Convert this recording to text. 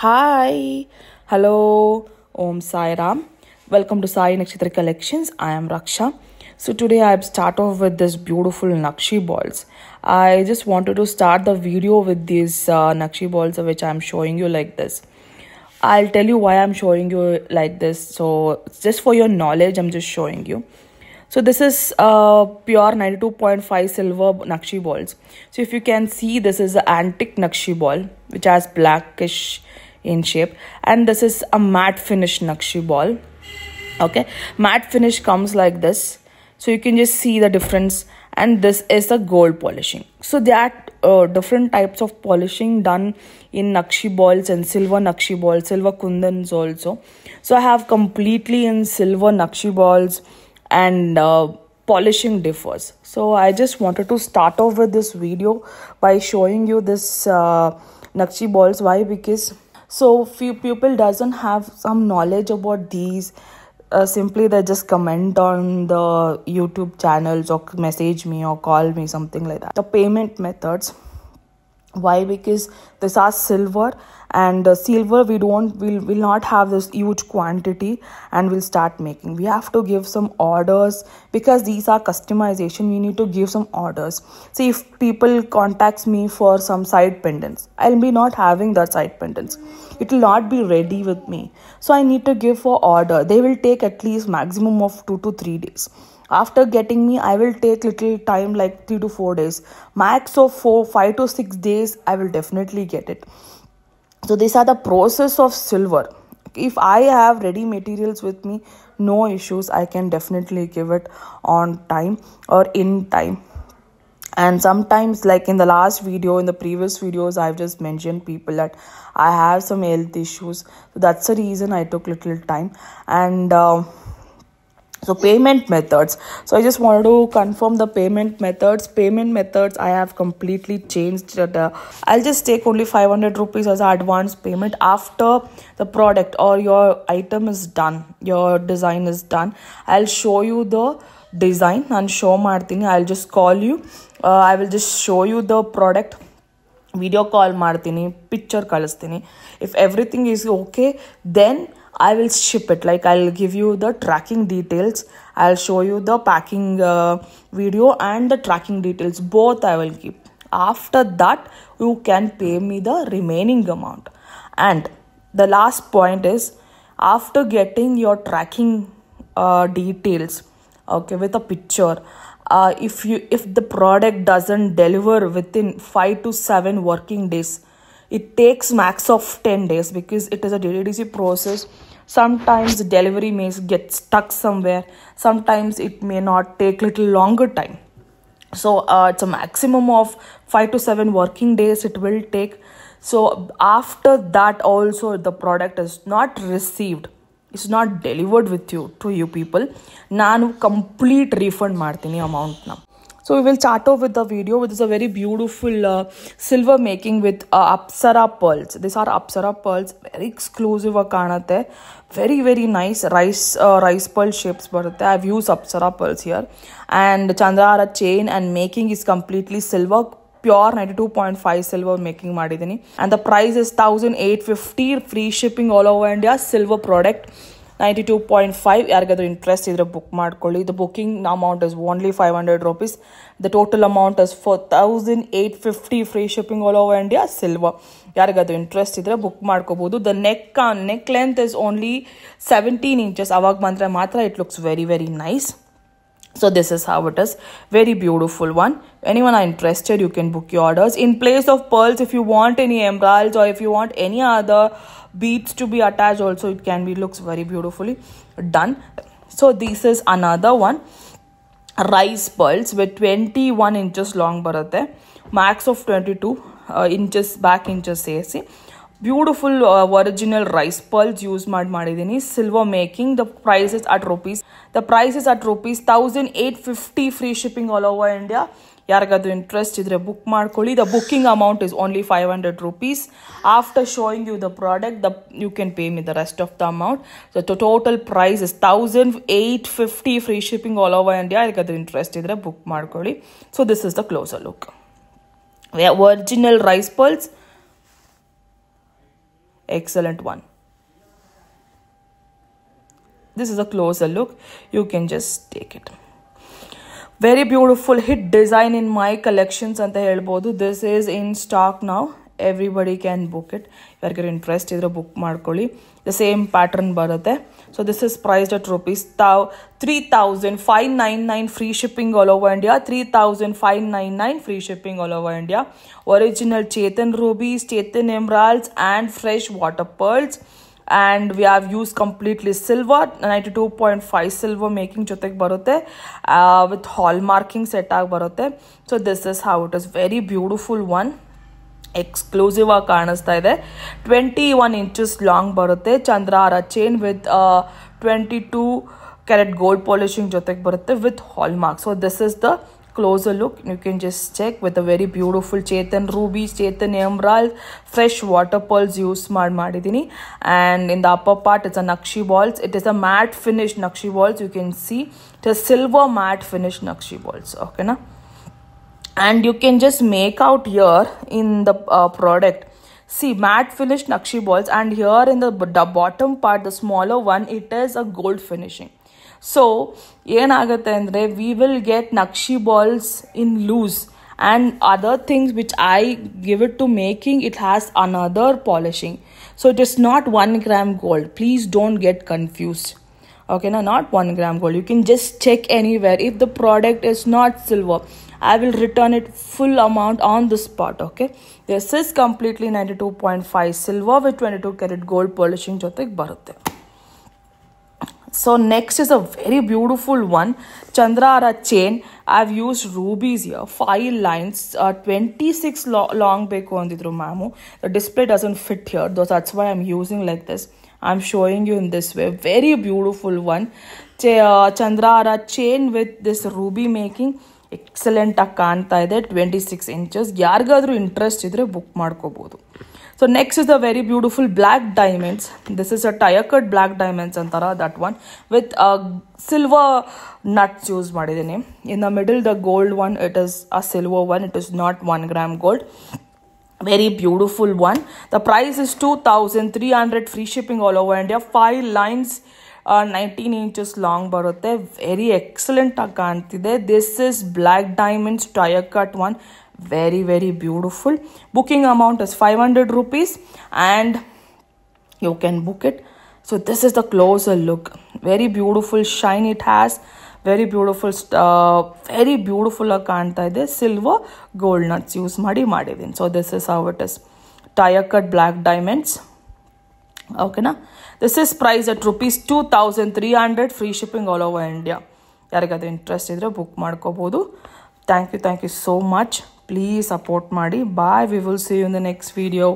Hi, hello, Om Sai Ram. Welcome to Sai Nakshatra Collections. I am Raksha. So today I start off with this beautiful Nakshi balls. I just wanted to start the video with these uh, Nakshi balls which I'm showing you like this. I'll tell you why I'm showing you like this. So just for your knowledge, I'm just showing you. So this is uh, pure 92.5 silver Nakshi balls. So if you can see, this is an antique Nakshi ball which has blackish in shape and this is a matte finish Nakshi ball okay matte finish comes like this so you can just see the difference and this is a gold polishing so there are uh, different types of polishing done in nakshi balls and silver nakshi balls silver kundans also so i have completely in silver nakshi balls and uh, polishing differs so i just wanted to start off with this video by showing you this uh, nakshi balls why because so few people doesn't have some knowledge about these uh, simply they just comment on the youtube channels or message me or call me something like that the payment methods why because this are silver and uh, silver we don't will will not have this huge quantity and we'll start making we have to give some orders because these are customization we need to give some orders see if people contacts me for some side pendants i'll be not having that side pendants it will not be ready with me so i need to give for order they will take at least maximum of 2 to 3 days after getting me i will take little time like 3 to 4 days max of 4 5 to 6 days i will definitely get it so these are the process of silver if i have ready materials with me no issues i can definitely give it on time or in time and sometimes like in the last video in the previous videos i've just mentioned people that i have some health issues so that's the reason i took little time and uh, so payment methods so i just wanted to confirm the payment methods payment methods i have completely changed uh, the, i'll just take only 500 rupees as advance payment after the product or your item is done your design is done i'll show you the design and show martini. I'll just call you. Uh, I will just show you the product. Video call martini. Picture ಕಳಿಸ್ತೀನಿ If everything is okay, then. I will ship it. Like I'll give you the tracking details. I'll show you the packing uh, video and the tracking details. Both I will keep. After that, you can pay me the remaining amount. And the last point is after getting your tracking uh, details, okay, with a picture, uh, if you if the product doesn't deliver within five to seven working days it takes max of 10 days because it is a ddc process sometimes the delivery may get stuck somewhere sometimes it may not take little longer time so uh, it's a maximum of 5 to 7 working days it will take so after that also the product is not received It's not delivered with you to you people. People complete refund. Martini amount now. So we will start off with the video which is a very beautiful uh, silver making with uh, Apsara pearls. These are Apsara pearls. Very exclusive ಕಾಣುತ್ತೆ very very nice rice uh, rice pearl shapes but i've used apsara pearls here and chandrahara chain and making is completely silver pure 92.5 silver making five And the price is the Free shipping all over India. Silver product. Ninety two point five ಯಾರಿಗಾದ್ರೂ interest ಇದ್ದರೆ book ಮಾಡ್ಕೊಳ್ಳಿ the booking amount is only five hundred rupees the total amount is four thousand eight fifty free shipping all over India silver ಯಾರಿಗಾದ್ರೂ interest ಇದ್ದರೆ book ಮಾಡ್ಕೋಬಹುದು the neck neck length is only seventeen inches ಅವಾಗ ಬಂದರೆ ಮಾತ್ರ it looks very very nice so this is how it is very beautiful one anyone are interested you can book your orders in place of pearls if you want any emeralds or if you want any other beads to be attached also it can be looks very beautifully done so this is another one rice pearls with 21 inches long barate eh? max of 22 uh, inches back inches say beautiful original rice pearls use ಮಾಡಿ ಮಾಡಿದ್ದೀನಿ silver making the prices at rupees the prices at rupees thousand eight fifty free shipping all over India ಯಾರಿಗಾದ್ರೂ interest ಇದ್ದರೆ book ಮಾಡ್ಕೊಳ್ಳಿ the booking amount is only five hundred rupees after showing you the product the you can pay me the rest of the amount so total price is thousand eight fifty free shipping all over India ಯಾರಿಗಾದ್ರೂ interest ಇದ್ದರೆ book ಮಾಡ್ಕೊಳ್ಳಿ so this is the closer look original rice pearls excellent one this is a closer look you can just take it very beautiful hit design in my collections ಅಂತ ಹೇಳ್ಬೋದು this is in stock now everybody can book it if you are interested book markoli the same pattern barate so this is priced at rupees 3599 free shipping all over india 3599 free shipping all over india original chetan rubies chetan emeralds and fresh water pearls and we have used completely silver 92.5 silver making chutek barote uh, with hallmarking seta barote so this is how it is very beautiful one exclusive ಆಗಿ ಕಾಣಿಸ್ತಾ ಇದೆ twenty one inches long ಬರುತ್ತೆ ಚಂದ್ರಾರ chain with twenty two carat gold polishing ಜೊತೆಗೆ ಬರುತ್ತೆ with hallmark so this is the closer look you can just check with a very beautiful chaton ruby chaton emerald fresh water pearls use ಮಾಡಿ ಮಾಡಿದ್ದೀನಿ and in the upper part it's a nakshi balls it is a matte finish nakshi balls you can see it is silver matte finish nakshi balls ಓಕೆನಾ and you can just make out here in the uh, product see matte finish nakshi balls and here in the, bottom part the smaller one it is a gold finishing so in we will get nakshi balls in loose and other things which i give it to making it has another polishing so it is not one gram gold please don't get confused okay now not one gram gold you can just check anywhere if the product is not silver I will return it full amount on the spot. Okay. This is completely 92.5 silver with 22 karat gold polishing So next is a very beautiful one, Chandrara chain. I've used rubies here, five lines, uh, 26 lo long back on the mamu. The display doesn't fit here, though that's why I'm using like this. I'm showing you in this way, very beautiful one. Ch uh, Chandrara chain with this ruby making. ಎಕ್ಸಲೆಂಟಾಗಿ ಕಾಣ್ತಾ ಇದೆ twenty six inches ಯಾರಿಗಾದರೂ interest ಇದ್ದರೆ book ಮಾಡ್ಕೋಬೋದು so next is the very beautiful black diamonds this is a ಟಯಕರ್ಡ್ black diamonds ಅಂತಾರ that one with silver nuts use ಮಾಡಿದ್ದೀನಿ in the middle the gold one it is a silver one it is not one gram gold very the price is the price three hundred free shipping all over India five lines 19 inches long barote very excellent akantide this is black diamonds tire cut one very very beautiful booking amount is 500 rupees and you can book it so this is the closer look very beautiful shine it has very beautiful uh, very beautiful akantide silver gold nuts use madi madidin so this is how it is tire cut black diamonds okay na this is price at rupees 2300 free shipping all over india yaragada interest idre book maadkobodu thank you thank you so much please support maadi bye we will see you in the next video